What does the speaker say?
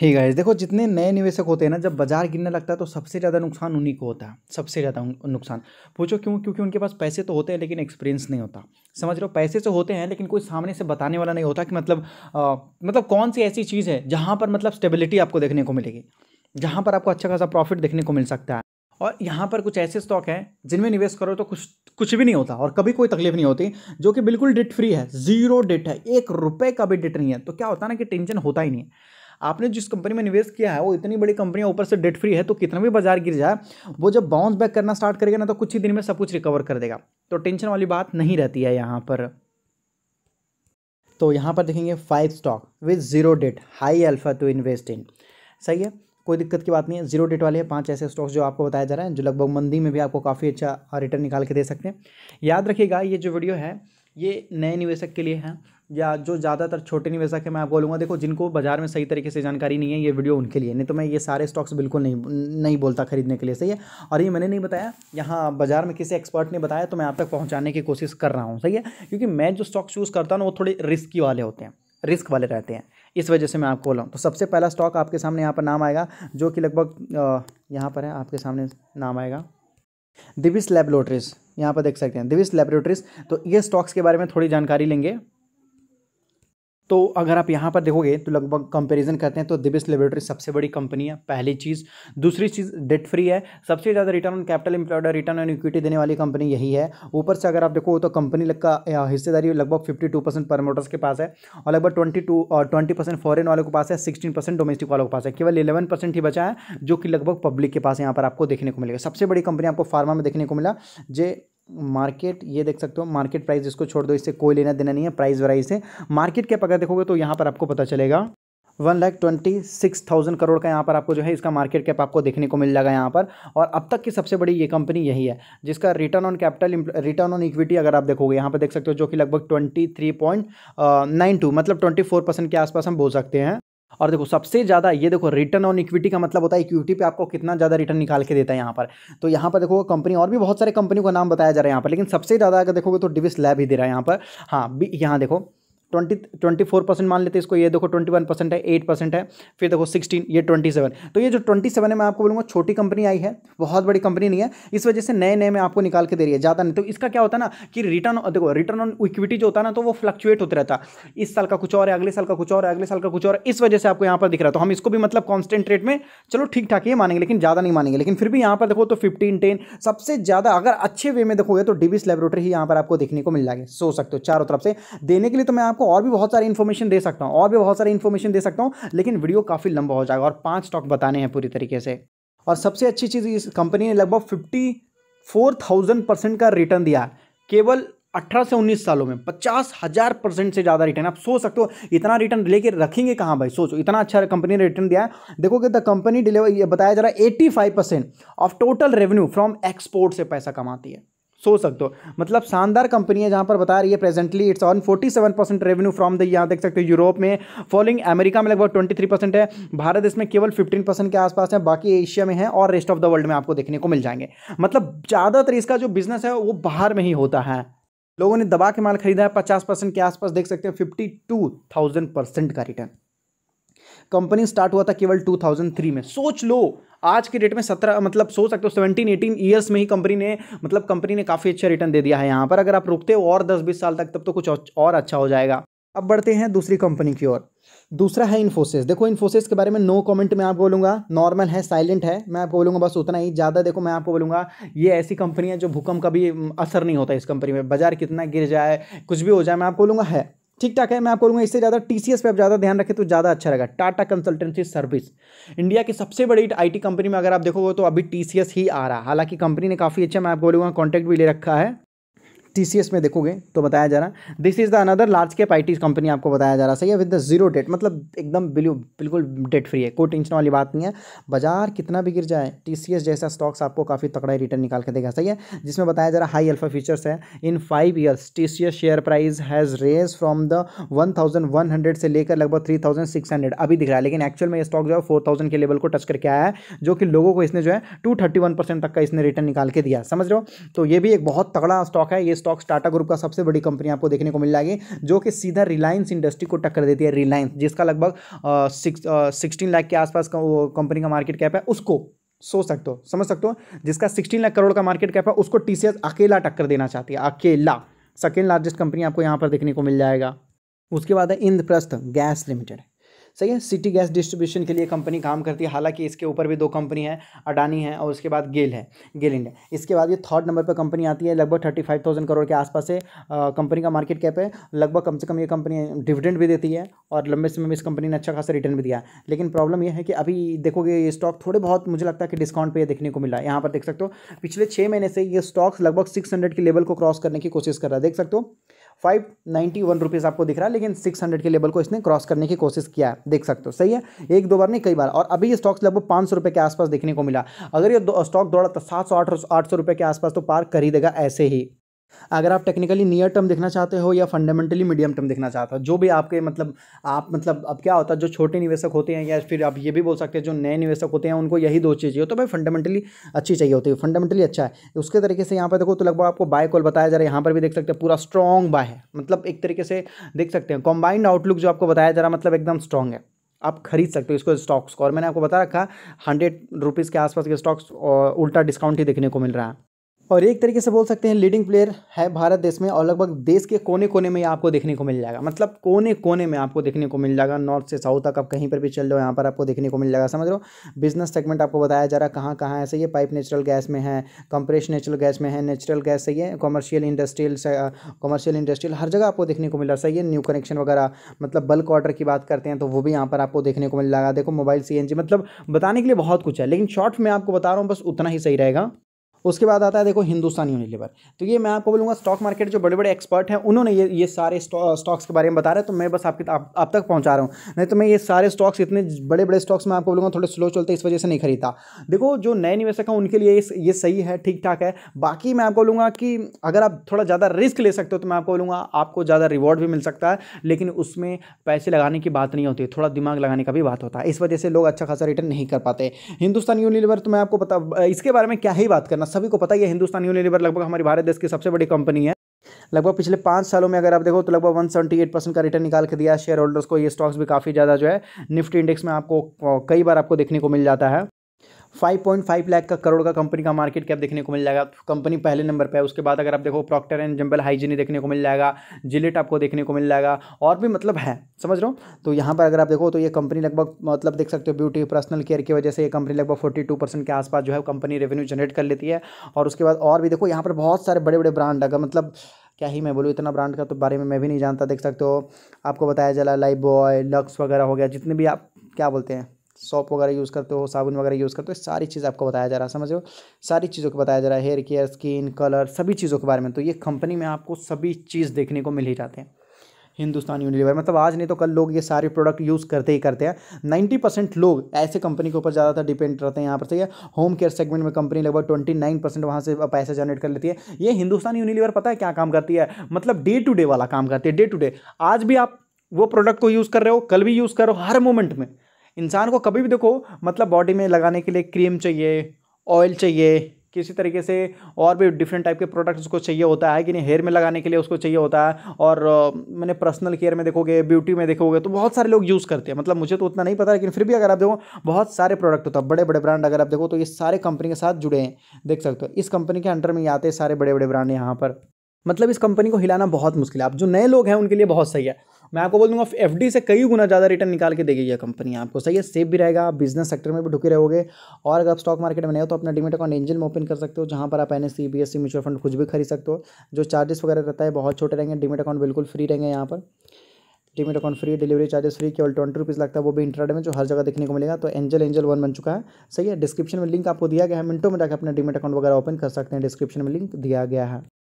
ही guys देखो जितने नए निवेशक होते हैं ना जब बाजार गिरने लगता है तो सबसे ज़्यादा नुकसान उन्हीं को होता है सबसे ज़्यादा नुकसान पूछो क्यों क्योंकि उनके पास पैसे तो होते हैं लेकिन एक्सपीरियंस नहीं होता समझ लो पैसे तो होते हैं लेकिन कोई सामने से बताने वाला नहीं होता कि मतलब आ, मतलब कौन सी ऐसी चीज़ है जहाँ पर मतलब स्टेबिलिटी आपको देखने को मिलेगी जहाँ पर आपको अच्छा खासा प्रॉफिट देखने को मिल सकता है और यहाँ पर कुछ ऐसे स्टॉक हैं जिनमें निवेश करो तो कुछ कुछ भी नहीं होता और कभी कोई तकलीफ नहीं होती जो कि बिल्कुल डिट फ्री है जीरो डिट है एक रुपए का भी डिट नहीं है तो क्या होता है ना कि टेंशन होता ही नहीं है आपने जिस कंपनी में निवेश किया है वो इतनी बड़ी कंपनी ऊपर से डेट फ्री है तो कितना भी बाजार गिर जाए वो जब बाउंस बैक करना स्टार्ट करेगा ना तो कुछ ही दिन में सब कुछ रिकवर कर देगा तो टेंशन वाली बात नहीं रहती है यहाँ पर तो यहाँ पर देखेंगे five stock with zero debt high alpha to invest in सही है कोई दिक्कत की बात नहीं है जीरो डेट वाले पांच ऐसे स्टॉक्स जो आपको बताया जा रहा है जो लगभग मंदी में भी आपको काफ़ी अच्छा रिटर्न निकाल के दे सकते हैं याद रखिएगा ये जो वीडियो है ये नए निवेशक के लिए हैं या जो ज़्यादातर छोटे निवेशक हैं मैं बोलूँगा देखो जिनको बाजार में सही तरीके से जानकारी नहीं है ये वीडियो उनके लिए नहीं तो मैं ये सारे स्टॉक्स बिल्कुल नहीं नहीं बोलता खरीदने के लिए सही है और ये मैंने नहीं बताया यहाँ बाजार में किसी एक्सपर्ट ने बताया तो मैं आप तक पहुँचाने की कोशिश कर रहा हूँ सही है क्योंकि मैं जो स्टॉक चूज़ करता हूँ वो थोड़े रिस्की वाले होते हैं रिस्क वाले रहते हैं इस वजह से मैं आपको बोला हूँ तो सबसे पहला स्टॉक आपके सामने यहाँ पर नाम आएगा जो कि लगभग यहाँ पर है आपके सामने नाम आएगा दिविस लेबोरेटरीज यहाँ पर देख सकते हैं दिविस लेबोरेटरीज तो ये स्टॉक्स के बारे में थोड़ी जानकारी लेंगे तो अगर आप यहाँ पर देखोगे तो लगभग कंपैरिजन करते हैं तो दिविस लेबोरेटरी सबसे बड़ी कंपनी है पहली चीज़ दूसरी चीज़ डेट फ्री है सबसे ज़्यादा return on capital employed return on equity देने वाली कंपनी यही है ऊपर से अगर आप देखो तो कंपनी लग का हिस्सेदारी लगभग फिफ्टी टू परसेंट प्रमोटर्स के पास है और लगभग ट्वेंटी टू और ट्वेंटी परसेंट फॉरन वालों के पास है सिक्सटीन परसेंट डोमेस्टिक वालों के पास है केवल इलेवन परसेंट ही बचा है जो कि लगभग पब्लिक के पास यहाँ पर आपको देखने को मिलेगा सबसे बड़ी कंपनी आपको फार्मा में देखने को मिला जे मार्केट ये देख सकते हो मार्केट प्राइस इसको छोड़ दो इससे कोई लेना देना नहीं है प्राइस वराइज से मार्केट कैप अगर देखोगे तो यहाँ पर आपको पता चलेगा one lakh twenty six thousand crore का यहाँ पर आपको जो है इसका मार्केट कैप आपको देखने को मिल जाएगा यहाँ पर और अब तक की सबसे बड़ी ये कंपनी यही है जिसका return on capital return on equity अगर आप देखोगे यहाँ पर देख सकते हो जो कि लगभग twenty three point nine two मतलब ट्वेंटी फोर परसेंट के आसपास हम बोल सकते हैं और देखो सबसे ज़्यादा ये देखो रिटर्न ऑन इक्विटी का मतलब होता है इक्विटी पे आपको कितना ज़्यादा रिटर्न निकाल के देता है यहाँ पर तो यहाँ पर देखो कंपनी और भी बहुत सारे कंपनी का नाम बताया जा रहा है यहाँ पर लेकिन सबसे ज़्यादा अगर देखोगे तो डिविस लैब ही दे रहा है यहाँ पर हाँ यहाँ देखो ट्वेंटी ट्वेंटी फोर परसेंट मान लेते हैं इसको ये देखो ट्वेंटी वन परसेंट है एट परसेंट है फिर देखो सिक्सटीन ये ट्वेंटी सेवन तो ये जो ट्वेंटी सेवन है मैं आपको बोलूँगा छोटी कंपनी आई है बहुत बड़ी कंपनी नहीं है इस वजह से नए नए में आपको निकाल के दे रही है ज़्यादा नहीं तो इसका क्या होता है ना कि रिटर्न देखो रिटर्न ऑन इक्विटी जो होता है ना तो वो फ्लक्चुएट होता रहता है इस साल का कुछ और है अगले साल का कुछ और है अगले साल का कुछ और इस वजह से आपको यहाँ पर दिख रहा है तो हम इसको भी मतलब कॉन्स्टेंट रेट में चलो ठीक ठाक ये मानेंगे लेकिन ज़्यादा नहीं मानेंगे लेकिन फिर भी यहाँ पर देखो तो फिफ्टीन टेन सबसे ज़्यादा अगर अच्छे वे में देखोगे तो डिविस लेबोरेटरी ही यहाँ पर आपको देखने को मिल जाएगी सो सकते हो चारों तरफ से देने के लिए तो मैं आपको आपको और भी बहुत सारी इन्फॉर्मेशन दे सकता हूँ और भी बहुत सारी इन्फॉर्मेशन दे सकता हूँ लेकिन वीडियो काफ़ी लंबा हो जाएगा और पाँच स्टॉक बताने हैं पूरी तरीके से और सबसे अच्छी चीज़ इस कंपनी ने लगभग फिफ्टी फोर थाउजेंड परसेंट का रिटर्न दिया केवल अठारह से उन्नीस सालों में पचास हज़ार परसेंट से ज़्यादा रिटर्न आप सोच सकते हो इतना रिटर्न लेके रखेंगे कहाँ भाई सोचो इतना अच्छा कंपनी ने रिटर्न दिया है देखो कि द कंपनी डिलीवर ये बताया जा रहा है eighty five percent of total revenue from export से पैसा कमाती है सोच सकते हो मतलब शानदार कंपनी है जहाँ पर बता रही है presently it's on 47 percent revenue from the यहाँ देख सकते हो यूरोप में फॉलोइंग अमेरिका में लगभग 23 परसेंट है भारत इसमें केवल 15 परसेंट के आसपास है बाकी एशिया में है और रेस्ट ऑफ द वर्ल्ड में आपको देखने को मिल जाएंगे मतलब ज़्यादातर इसका जो बिजनेस है वो बाहर में ही होता है लोगों ने दबा के माल खरीदा है पचास परसेंट के आसपास देख सकते हो फिफ्टी टू थाउजेंड परसेंट का रिटर्न कंपनी स्टार्ट हुआ था केवल टू में सोच लो आज की डेट में सत्रह मतलब सोच सकते हो सेवनटीन एटीन ईयर्स में ही कंपनी ने मतलब कंपनी ने काफ़ी अच्छा रिटर्न दे दिया है यहाँ पर अगर आप रुकते हो और दस बीस साल तक तब तो कुछ और अच्छा हो जाएगा अब बढ़ते हैं दूसरी कंपनी की ओर दूसरा है इन्फोसिस देखो इन्फोसिस के बारे में नो कमेंट मैं आपको बोलूँगा नॉर्मल है साइलेंट है मैं आपको बोलूँगा बस उतना ही ज़्यादा देखो मैं आपको बोलूँगा ये ऐसी कंपनी है जो भूकंप का भी अं, असर नहीं होता इस कंपनी में बाजार कितना गिर जाए कुछ भी हो जाए मैं आपको बोलूँगा है ठीक ठाक है मैं आपको बोलूँगा इससे ज़्यादा टी पर आप ज़्यादा ध्यान रखें तो ज़्यादा अच्छा रहेगा टाटा कंसल्टेंसी सर्विस इंडिया की सबसे बड़ी आईटी कंपनी में अगर आप देखोगे तो अभी टी सी एस ही आ रहा है हालांकि कंपनी ने काफ़ी अच्छा मैं आपको बोलूँगा कॉन्टैक्ट भी ले रखा है टी में देखोगे तो बताया जा रहा this is the another large cap I company आपको बताया जा रहा सही है विद द जीरो डेट मतलब एकदम बिल्कुल डेट फ्री है कोई टेंशन वाली बात नहीं है बाजार कितना भी गिर जाए टी जैसा स्टॉक्स आपको काफ़ी तकड़ा रिटर्न निकाल के देगा सही है जिसमें बताया जा रहा हाई अल्फा फीचर्स है in five years the share price has raise from the one thousand one hundred से लेकर लगभग थ्री थाउजेंड सिक्स हंड्रेड अभी दिख रहा है लेकिन एक्चुअल में ये स्टॉक जो है फोर थाउजेंड के लेवल को टच करके आया है जो कि लोगों को इसने जो है टू थर्टी वन परसेंट तक का इसने रिटर्न निकाल के दिया समझ रहे हो तो ये भी एक बहुत तगड़ा स्टॉक है ये स्टॉक्स टाटा ग्रुप का सबसे बड़ी कंपनी आपको देखने को मिल जाएगी जो कि सीधा रिलायंस इंडस्ट्री को टक्कर देती है रिलायंस जिसका लगभग सिक्सटीन लाख के आसपास कंपनी का मार्केट कैप है उसको सोच सकते हो समझ सकते हो जिसका सिक्सटीन लाख करोड़ का मार्केट कैप है उसको टीसीएस अकेला टक्कर देना चाहती है अकेला सेकेंड लार्जेस्ट कंपनी आपको यहाँ पर देखने को मिल जाएगा उसके बाद है इंद्रप्रस्थ गैस लिमिटेड सही है सिटी गैस डिस्ट्रीब्यूशन के लिए कंपनी काम करती है हालांकि इसके ऊपर भी दो कंपनी है अडानी है और उसके बाद गेल है गेल इंडिया इसके बाद ये थर्ड नंबर पर कंपनी आती है लगभग थर्टी फाइव थाउजेंड करोड़ के आसपास से कंपनी का मार्केट कैप है लगभग कम से कम ये कंपनी डिविडेंड भी देती है और लंबे समय में इस कंपनी ने अच्छा खासा रिटर्न भी दिया लेकिन प्रॉब्लम यह है कि अभी देखोगे ये स्टॉक थोड़े बहुत मुझे लगता है कि डिस्काउंट पर यह देखने को मिला है यहाँ पर देख सकते हो पिछले छः महीने से ये स्टॉक्स लगभग सिक्स हंड्रेड के लेवल को क्रॉस करने की कोशिश कर रहा है देख सकते हो फाइव नाइन्टी वन रुपीज़ आपको दिख रहा है लेकिन सिक्स हंड्रेड के लेवल को इसने क्रॉस करने की कोशिश किया है देख सकते हो सही है एक दो बार नहीं कई बार और अभी ये स्टॉक्स लगभग पाँच सौ रुपये के आसपास देखने को मिला अगर ये स्टॉक दौड़ा तो सात सौ आठ सौ आठ सौ रुपये के आसपास तो पार कर ही देगा ऐसे ही अगर आप टेक्निकली नियर टर्म देखना चाहते हो या फंडामेंटली मीडियम टर्म देखना चाहते हो जो भी आपके मतलब आप मतलब अब क्या होता है जो छोटे निवेशक होते हैं या फिर आप ये भी बोल सकते हैं जो नए निवेशक होते हैं उनको यही दो चीज़ हो तो भाई फंडामेंटली अच्छी चाहिए होती है फंडामेंटली अच्छा है उसके तरीके से यहाँ पर देखो तो लगभग आपको बाय कॉल बताया जा रहा है यहाँ पर भी देख सकते हैं पूरा स्ट्रॉन्ग बाय है मतलब एक तरीके से देख सकते हैं कॉम्बाइंड आउटलुक जो आपको बताया जा रहा है मतलब एकदम स्ट्रॉन्ग है आप खरीद सकते हो इसको स्टॉक्स को और मैंने आपको बता रखा हंड्रेड रुपीज़ के आसपास के स्टॉक्स उल्टा डिस्काउंट ही देखने को मिल रहा है और एक तरीके से बोल सकते हैं लीडिंग प्लेयर है भारत देश में और लगभग देश के कोने मतलब कोने में आपको देखने को मिल जाएगा मतलब कोने कोने में आपको देखने को मिल जाएगा नॉर्थ से साउथ तक आप कहीं पर भी चल रहे हो यहाँ पर आपको देखने को मिल जाएगा समझ लो बिजनेस सेगमेंट आपको बताया जा रहा है कहाँ कहाँ ऐसे ये पाइप नेचुरल गैस में है कंप्रेस नेचुरल गैस में है नेचुरल गैस सही है कॉमर्शियल इंडस्ट्रियल कॉमर्शियल इंडस्ट्रियल हर जगह आपको देखने को मिल रहा सही है न्यू कनेक्शन वगैरह मतलब बल्क ऑर्डर की बात करते हैं तो वो भी यहाँ पर आपको देखने को मिल जाएगा देखो मोबाइल सी मतलब बताने के लिए बहुत कुछ है लेकिन शॉर्ट में आपको बता रहा हूँ बस उतना ही सही रहेगा उसके बाद आता है देखो हिंदुस्तान यूनिलीवर तो ये मैं आपको बोलूँगा स्टॉक मार्केट जो बड़े बड़े एक्सपर्ट हैं उन्होंने ये ये सारे स्टॉक्स के बारे में बता रहे तो मैं बस आपके आप, आप तक पहुँचा रहा हूँ नहीं तो मैं ये सारे स्टॉक्स इतने बड़े बड़े स्टॉक्स मैं आपको बोलूँगा थोड़े स्लो चलते इस वजह से नहीं खरीदता देखो जो नए निवेशक हैं उनके लिए ये सही है ठीक ठाक है बाकी मैं आपको बोलूँगा कि अगर आप थोड़ा ज़्यादा रिस्क ले सकते हो तो मैं आपको बोलूँगा आपको ज़्यादा रिवॉर्ड भी मिल सकता है लेकिन उसमें पैसे लगाने की बात नहीं होती थोड़ा दिमाग लगाने का भी बात होता है इस वजह से लोग अच्छा खासा रिटर्न नहीं कर पाते हिंदुस्तान यूनिलीवर तो मैं आपको बता इसके बारे में क्या ही बात करना सभी को पता ही है हिंदुस्तान यूनिलीवर लगभग हमारे भारत देश की सबसे बड़ी कंपनी है लगभग पिछले पाँच सालों में अगर आप देखो तो लगभग वन सेवेंटी एट परसेंट का रिटर्न निकाल के दिया शेयर होल्डर्स को ये स्टॉक्स भी काफ़ी ज़्यादा जो है निफ्टी इंडेक्स में आपको कई बार आपको देखने को मिल जाता है 5.5 लाख का करोड़ का कंपनी का मार्केट कैप देखने को मिल जाएगा कंपनी पहले नंबर पे है उसके बाद अगर आप देखो प्रॉक्टर एंड जंबल हाइजीनी देखने को मिल जाएगा जिलेट आपको देखने को मिल जाएगा और भी मतलब है समझ लो तो यहाँ पर अगर आप देखो तो ये कंपनी लगभग मतलब देख सकते हो ब्यूटी पर्सनल केयर की वजह से ये कंपनी लगभग फोर्टी के आसपास जो है कंपनी रेवेन्यू जनरेट कर लेती है और उसके बाद और भी देखो यहाँ पर बहुत सारे बड़े बड़े ब्रांड अगर मतलब क्या ही मैं बोलूँ इतना ब्रांड का तो बारे में मैं भी नहीं जानता देख सकते हो आपको बताया जला लाइफ बॉय लक्स वगैरह हो गया जितने भी आप क्या बोलते हैं सॉप वगैरह यूज़ करते हो साबुन वगैरह यूज़ करते हो सारी चीज़ आपको बताया जा रहा है समझ लो सारी चीज़ों को बताया जा रहा है हेयर केयर स्किन कलर सभी चीज़ों के बारे में तो ये कंपनी में आपको सभी चीज़ देखने को मिल ही जाते हैं हिंदुस्तान यूनिलीवर मतलब आज नहीं तो कल लोग ये सारे प्रोडक्ट यूज़ करते ही करते हैं नाइन्टी परसेंट लोग ऐसे कंपनी के ऊपर ज़्यादातर डिपेंड रहते हैं यहाँ पर सही है होम केयर सेगमेंट में कंपनी लगभग ट्वेंटी नाइन परसेंट वहाँ से पैसे जनरेट कर लेती है ये हिंदुस्तान यूनिलीवर पता है क्या काम करती है मतलब डे टू डे वाला काम करती है डे टू डे आज भी आप वो प्रोडक्ट को यूज़ कर रहे हो कल भी यूज़ करो हर मोमेंट में इंसान को कभी भी देखो मतलब बॉडी में लगाने के लिए क्रीम चाहिए ऑयल चाहिए किसी तरीके से और भी डिफरेंट टाइप के प्रोडक्ट्स उसको चाहिए होता है कि नहीं हेयर में लगाने के लिए उसको चाहिए होता है और मैंने पर्सनल केयर में देखोगे ब्यूटी में देखोगे तो बहुत सारे लोग यूज़ करते हैं मतलब मुझे तो उतना नहीं पता लेकिन फिर भी अगर आप देखो बहुत सारे प्रोडक्ट होता है बड़े बड़े ब्रांड अगर आप देखो तो ये सारे कंपनी के साथ जुड़े हैं देख सकते हो इस कंपनी के अंडर में ही आते हैं सारे बड़े बड़े ब्रांड यहाँ पर मतलब इस कंपनी को हिलाना बहुत मुश्किल है आप जो नए लोग हैं उनके लिए बहुत सही है मैं आपको बोल दूंगा एफ से कई गुना ज़्यादा रिटर्न निकाल के देगी यह कंपनी आपको सही है सेफ भी रहेगा आप बिजनेस सेक्टर में भी ढुके रहोगे और अगर आप स्टॉक मार्केट में नहीं हो तो अपना डिमेट अकाउंट एंजल में ओपन कर सकते हो जहाँ पर आप एन एस म्यूचुअल फंड कुछ भी खरीद सकते हो जो चार्जेस वगैरह रहता है बहुत छोटे रहेंगे डिमेट अकाउंट बिल्कुल फ्री रहेंगे यहाँ पर demat account free delivery charges free केवल ट्वेंटी रुपीज़ लगता है वो भी इंटरनेट में जो हर जगह देखने को मिलेगा तो एंजल एंजल वन बन चुका है सही है डिस्क्रिप्शन में लिंक आपको दिया गया है मिनटों में जाकर अपना डिमेट अकाउंट वगैरह ओपन कर सकते हैं डिस्क्रिप्शन में लिंक दिया गया है